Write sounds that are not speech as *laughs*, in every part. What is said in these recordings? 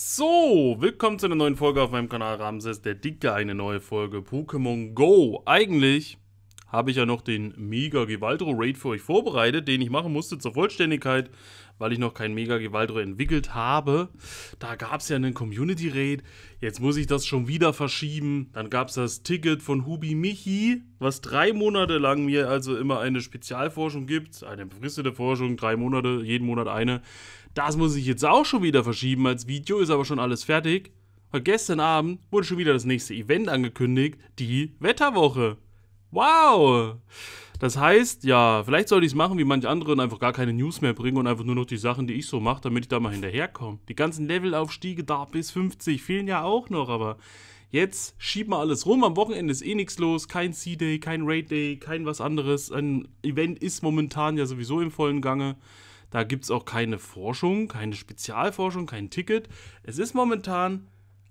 So, willkommen zu einer neuen Folge auf meinem Kanal Ramses der Dicke, eine neue Folge Pokémon Go. Eigentlich habe ich ja noch den Mega Gewaltro Raid für euch vorbereitet, den ich machen musste zur Vollständigkeit, weil ich noch keinen Mega Gewaltro entwickelt habe. Da gab es ja einen Community Raid, jetzt muss ich das schon wieder verschieben. Dann gab es das Ticket von Hubi Michi, was drei Monate lang mir also immer eine Spezialforschung gibt, eine befristete Forschung, drei Monate, jeden Monat eine. Das muss ich jetzt auch schon wieder verschieben als Video, ist aber schon alles fertig. Weil gestern Abend wurde schon wieder das nächste Event angekündigt, die Wetterwoche. Wow! Das heißt, ja, vielleicht sollte ich es machen wie manche und einfach gar keine News mehr bringen und einfach nur noch die Sachen, die ich so mache, damit ich da mal hinterherkomme. Die ganzen Levelaufstiege da bis 50 fehlen ja auch noch, aber jetzt schieben wir alles rum. Am Wochenende ist eh nichts los, kein C-Day, kein Raid-Day, kein was anderes. Ein Event ist momentan ja sowieso im vollen Gange. Da gibt es auch keine Forschung, keine Spezialforschung, kein Ticket. Es ist momentan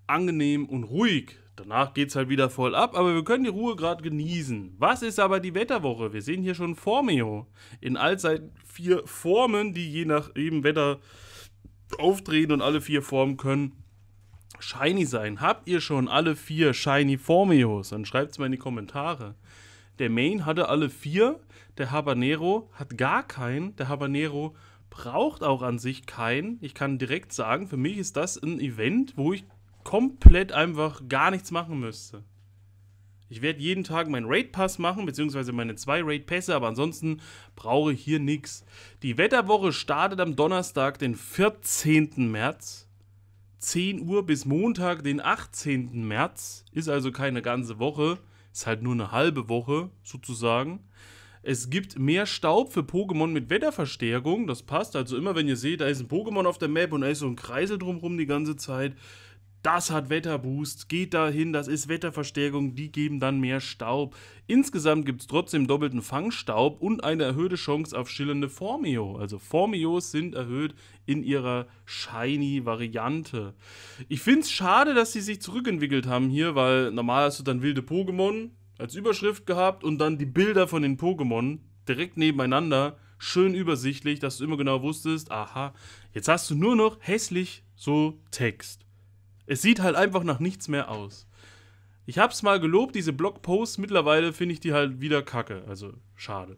angenehm und ruhig. Danach geht es halt wieder voll ab, aber wir können die Ruhe gerade genießen. Was ist aber die Wetterwoche? Wir sehen hier schon Formeo in all seinen vier Formen, die je nach eben Wetter aufdrehen und alle vier Formen können shiny sein. Habt ihr schon alle vier shiny Formeos? Dann schreibt es mal in die Kommentare. Der Main hatte alle vier, der Habanero hat gar keinen, der Habanero braucht auch an sich keinen. Ich kann direkt sagen, für mich ist das ein Event, wo ich komplett einfach gar nichts machen müsste. Ich werde jeden Tag meinen Raid Pass machen, beziehungsweise meine zwei Raid Pässe, aber ansonsten brauche ich hier nichts. Die Wetterwoche startet am Donnerstag, den 14. März. 10 Uhr bis Montag, den 18. März. Ist also keine ganze Woche. Ist halt nur eine halbe Woche, sozusagen. Es gibt mehr Staub für Pokémon mit Wetterverstärkung. Das passt. Also immer, wenn ihr seht, da ist ein Pokémon auf der Map und da ist so ein Kreisel drumherum die ganze Zeit. Das hat Wetterboost, geht dahin, das ist Wetterverstärkung, die geben dann mehr Staub. Insgesamt gibt es trotzdem doppelten Fangstaub und eine erhöhte Chance auf schillernde Formio. Also Formios sind erhöht in ihrer Shiny-Variante. Ich finde es schade, dass sie sich zurückentwickelt haben hier, weil normal hast du dann wilde Pokémon, als Überschrift gehabt und dann die Bilder von den Pokémon direkt nebeneinander, schön übersichtlich, dass du immer genau wusstest, aha, jetzt hast du nur noch hässlich so Text. Es sieht halt einfach nach nichts mehr aus. Ich hab's mal gelobt, diese Blogposts, mittlerweile finde ich die halt wieder kacke, also schade.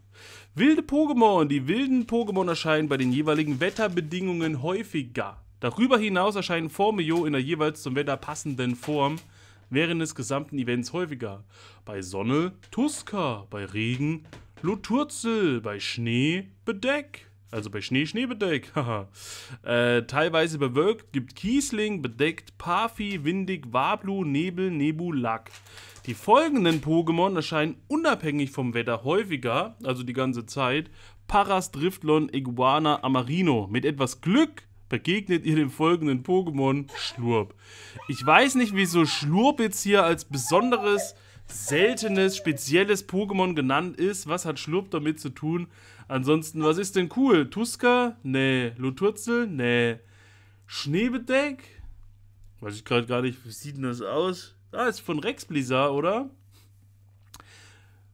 Wilde Pokémon, die wilden Pokémon erscheinen bei den jeweiligen Wetterbedingungen häufiger. Darüber hinaus erscheinen Formio in der jeweils zum Wetter passenden Form während des gesamten Events häufiger. Bei Sonne Tuska, bei Regen Loturzel, bei Schnee Bedeck. Also bei Schnee, Schneebedeck, *laughs* haha. äh, teilweise bewölkt, gibt Kiesling, bedeckt, Parfi, Windig, Wablu, Nebel, Nebu, Lack. Die folgenden Pokémon erscheinen unabhängig vom Wetter häufiger, also die ganze Zeit. Paras, Driftlon, Iguana, Amarino. Mit etwas Glück begegnet ihr dem folgenden Pokémon Schlurp. Ich weiß nicht, wieso Schlurp jetzt hier als besonderes, seltenes, spezielles Pokémon genannt ist. Was hat Schlurp damit zu tun? Ansonsten, was ist denn cool? Tuska? Nee. Loturzel? Nee. Schneebedeck? Weiß ich gerade gar nicht, wie sieht denn das aus? Ah, ist von Rex Blizzard, oder?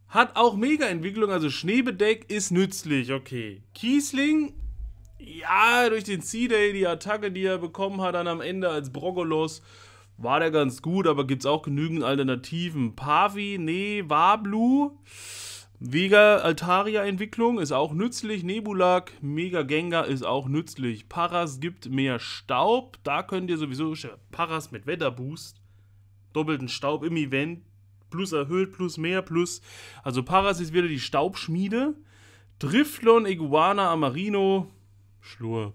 Hat auch Mega-Entwicklung, also Schneebedeck ist nützlich, okay. Kiesling ja, durch den C-Day, die Attacke, die er bekommen hat, dann am Ende als Brogolos, war der ganz gut, aber gibt es auch genügend Alternativen. Pavi, nee, Wablu. Vega Altaria Entwicklung ist auch nützlich. Nebulak, Mega Gengar ist auch nützlich. Paras gibt mehr Staub. Da könnt ihr sowieso Paras mit Wetterboost. Doppelten Staub im Event. Plus erhöht, plus mehr, plus. Also Paras ist wieder die Staubschmiede. Driflon, Iguana, Amarino. Schlur.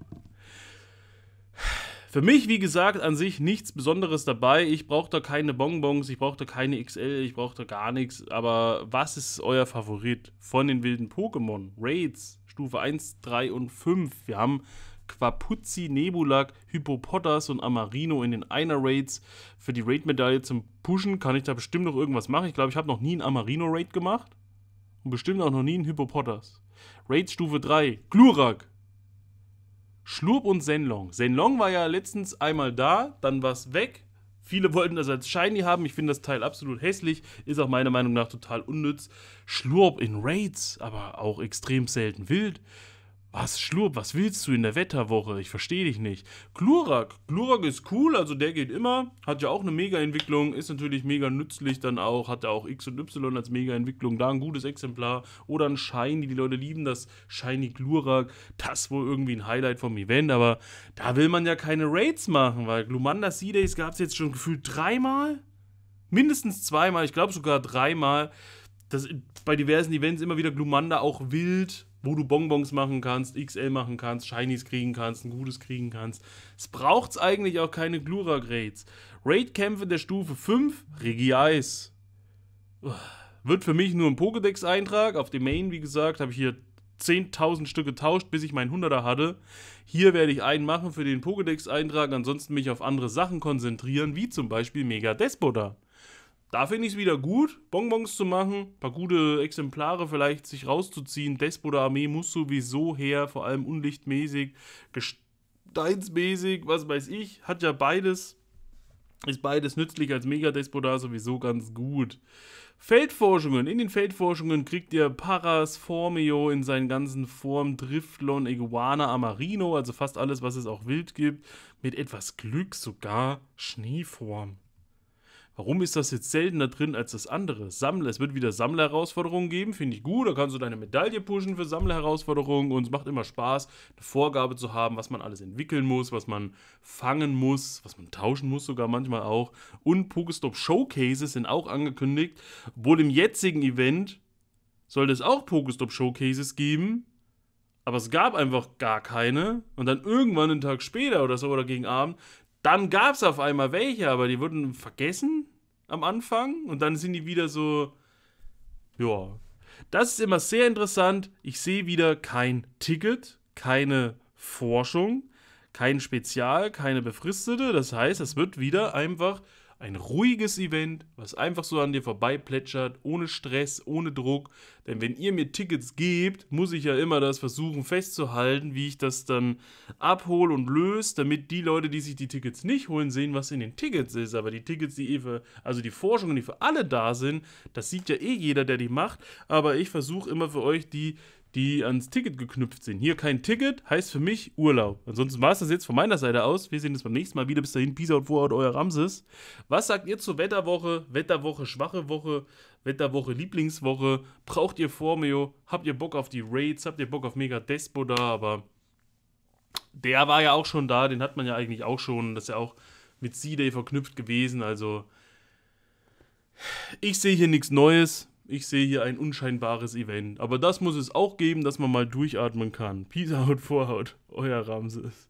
Für mich, wie gesagt, an sich nichts Besonderes dabei. Ich da keine Bonbons, ich da keine XL, ich da gar nichts. Aber was ist euer Favorit von den wilden Pokémon? Raids, Stufe 1, 3 und 5. Wir haben Quapuzzi, Nebulak, Hypopotas und Amarino in den einer Raids. Für die Raid-Medaille zum Pushen kann ich da bestimmt noch irgendwas machen. Ich glaube, ich habe noch nie einen Amarino-Raid gemacht. Und bestimmt auch noch nie einen Hypopotas. Raids Stufe 3, Glurak. Schlurp und Senlong. Senlong war ja letztens einmal da, dann war es weg. Viele wollten das als Shiny haben. Ich finde das Teil absolut hässlich. Ist auch meiner Meinung nach total unnütz. Schlurp in Raids, aber auch extrem selten wild. Was, Schlurp, was willst du in der Wetterwoche? Ich verstehe dich nicht. Glurak, Glurak ist cool, also der geht immer. Hat ja auch eine Mega-Entwicklung, ist natürlich mega nützlich dann auch. Hat ja auch X und Y als Mega-Entwicklung. Da ein gutes Exemplar. Oder ein Shiny, die Leute lieben das Shiny Glurak. Das wohl irgendwie ein Highlight vom Event, aber da will man ja keine Raids machen, weil Glumanda Sea Days gab es jetzt schon gefühlt dreimal. Mindestens zweimal, ich glaube sogar dreimal das, bei diversen Events immer wieder Glumanda auch wild, wo du Bonbons machen kannst, XL machen kannst, Shinies kriegen kannst, ein gutes kriegen kannst. Es braucht eigentlich auch keine Glura-Grades. Raid-Kämpfe der Stufe 5, Regiais. Wird für mich nur ein Pokédex-Eintrag. Auf dem Main, wie gesagt, habe ich hier 10.000 Stück getauscht, bis ich meinen 100er hatte. Hier werde ich einen machen für den Pokédex-Eintrag, ansonsten mich auf andere Sachen konzentrieren, wie zum Beispiel Mega Despoter. Da finde ich es wieder gut, Bonbons zu machen, ein paar gute Exemplare vielleicht sich rauszuziehen. Despoder-Armee muss sowieso her, vor allem unlichtmäßig, gesteinsmäßig, was weiß ich. Hat ja beides. Ist beides nützlich als Mega-Despodar sowieso ganz gut. Feldforschungen. In den Feldforschungen kriegt ihr Paras, Formio in seinen ganzen Formen, Driftlon, Iguana, Amarino, also fast alles, was es auch wild gibt. Mit etwas Glück sogar Schneeform. Warum ist das jetzt seltener drin als das andere? Sammler, es wird wieder Sammlerherausforderungen geben, finde ich gut. Da kannst du deine Medaille pushen für Sammlerherausforderungen und es macht immer Spaß, eine Vorgabe zu haben, was man alles entwickeln muss, was man fangen muss, was man tauschen muss sogar manchmal auch. Und Pokestop Showcases sind auch angekündigt, obwohl im jetzigen Event sollte es auch Pokestop Showcases geben, aber es gab einfach gar keine. Und dann irgendwann einen Tag später oder so oder gegen Abend dann gab es auf einmal welche, aber die wurden vergessen am Anfang und dann sind die wieder so, ja. Das ist immer sehr interessant. Ich sehe wieder kein Ticket, keine Forschung, kein Spezial, keine befristete. Das heißt, es wird wieder einfach ein ruhiges Event, was einfach so an dir vorbei plätschert, ohne Stress, ohne Druck. Denn wenn ihr mir Tickets gebt, muss ich ja immer das versuchen festzuhalten, wie ich das dann abhole und löse, damit die Leute, die sich die Tickets nicht holen, sehen, was in den Tickets ist. Aber die Tickets, die eh für, also die Forschungen, die für alle da sind, das sieht ja eh jeder, der die macht. Aber ich versuche immer für euch die die ans Ticket geknüpft sind. Hier kein Ticket, heißt für mich Urlaub. Ansonsten war es das jetzt von meiner Seite aus. Wir sehen uns beim nächsten Mal wieder. Bis dahin, Peace out, Vorhaut, euer Ramses. Was sagt ihr zur Wetterwoche? Wetterwoche, schwache Woche, Wetterwoche, Lieblingswoche. Braucht ihr Formeo? Habt ihr Bock auf die Raids? Habt ihr Bock auf Mega Despo da? Aber der war ja auch schon da, den hat man ja eigentlich auch schon. Das ist ja auch mit C-Day verknüpft gewesen. Also, ich sehe hier nichts Neues ich sehe hier ein unscheinbares Event. Aber das muss es auch geben, dass man mal durchatmen kann. Peace out, *laughs* Vorhaut. Euer Ramses.